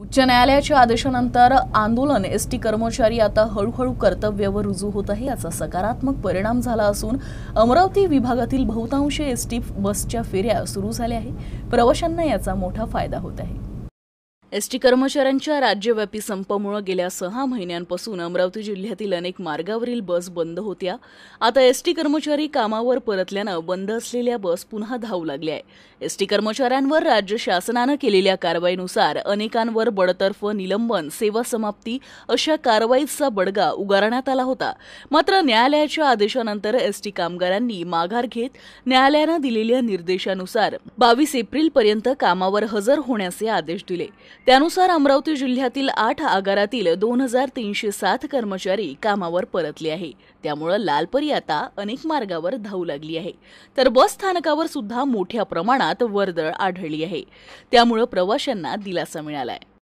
उच्च न्यायालयाच्या आदेशानंतर आंदोलन एस टी कर्मचारी आता हळूहळू कर्तव्यावर रुजू होत आहे याचा सकारात्मक परिणाम झाला असून अमरावती विभागातील बहुतांश एस टी बसच्या फेऱ्या सुरू झाल्या आहे प्रवाशांना याचा मोठा फायदा होत आहे एसटी कर्मचाऱ्यांच्या राज्यव्यापी संपामुळे गेल्या सहा महिन्यांपासून अमरावती जिल्ह्यातील अनेक मार्गावरील बस बंद होत्या आता एसटी कर्मचारी कामावर परतल्यानं बंद असलेल्या बस पुन्हा धावू लागल्या आहे एसटी कर्मचाऱ्यांवर राज्य शासनानं केलेल्या कारवाईनुसार अनेकांवर बडतर्फ निलंबन सेवा समाप्ती अशा कारवाईचा बडगा उगारण्यात आला होता मात्र न्यायालयाच्या आदेशानंतर एसटी कामगारांनी माघार घेत न्यायालयानं दिलेल्या निर्देशानुसार बावीस एप्रिलपर्यंत कामावर हजर होण्याचे आदेश दिले त्यानुसार अमरावती जिल्ह्यातील आठ आगारातील दोन हजार तीनशे सात कर्मचारी कामावर परतले आहे त्यामुळं लालपरी आता अनेक मार्गावर धावू लागली आहे तर बस स्थानकावर सुद्धा मोठ्या प्रमाणात वर्दळ आढळली आहे त्यामुळं प्रवाशांना दिलासा मिळाला आहे